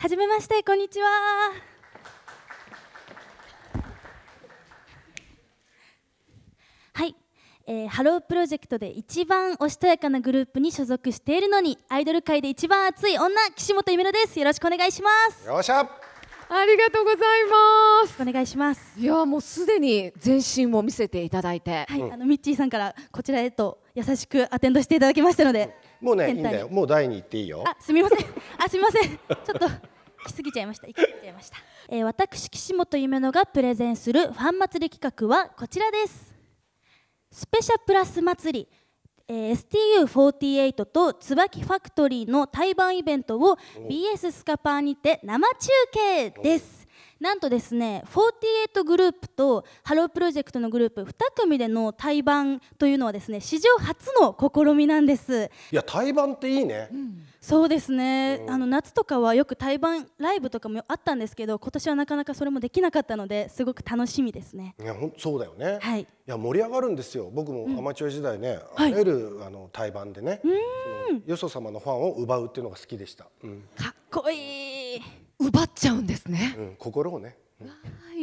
はじめましてこんにちははい、えー、ハロープロジェクトで一番おしとやかなグループに所属しているのにアイドル界で一番熱い女岸本ゆめろですよろしくお願いしますよっしゃありがとうございますお願いしますいやもうすでに全身を見せていただいてはい、うん、あのミッチーさんからこちらへと優しくアテンドしていただきましたので、もうねいいんだよもう第二行っていいよあすみませんあすみませんちょっと来すぎちゃいました行き過ぎちゃいました、え私岸本夢乃がプレゼンするファン祭り企画はこちらですスペシャプラス祭りえー、STU48 と椿ファクトリーの対バンイベントを BS スカパーにて生中継ですなんとですね48グループとハロープロジェクトのグループ2組での対バンというのはですね史上初の試みなんですいや対バンっていいね、うん、そうですね、うん、あの夏とかはよく対バンライブとかもあったんですけど今年はなかなかそれもできなかったのですごく楽しみですねいやほんそうだよね、はい、いや盛り上がるんですよ僕もアマチュア時代ね、うん、あゆる、あの対バンでねよそ様のファンを奪うっていうのが好きでした、うん、かっこいい奪っちゃうんですね、うん、心をね、う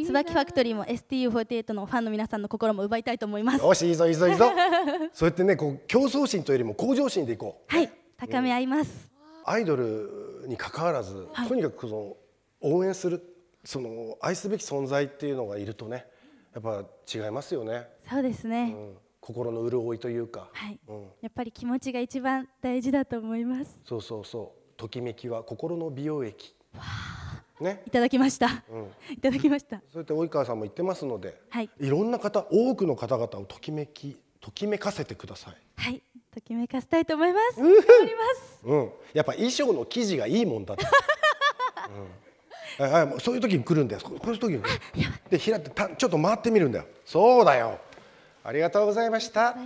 ん、椿ファクトリーも STU48 のファンの皆さんの心も奪いたいと思いますよしいいぞいいぞいいぞ そうやってねこう競争心というよりも向上心でいこうはい高め合います、うん、アイドルに関わらず、はい、とにかくその応援するその愛すべき存在っていうのがいるとねやっぱ違いますよねそうですね、心の潤いというか、はい、うん、やっぱり気持ちが一番大事だと思いますそうそうそうときめきは心の美容液。わあね、いただきました、うん、いただきましたそうやって及川さんも言ってますので、はい、いろんな方多くの方々をときめきときめかせてくださいはいときめかせたいと思います、うん、頑張りますうんやっぱ衣装の生地がいいもんだって、うん、い、そういう時に来るんだよこういう時にで平いてたちょっと回ってみるんだよそうだよありがとうございました。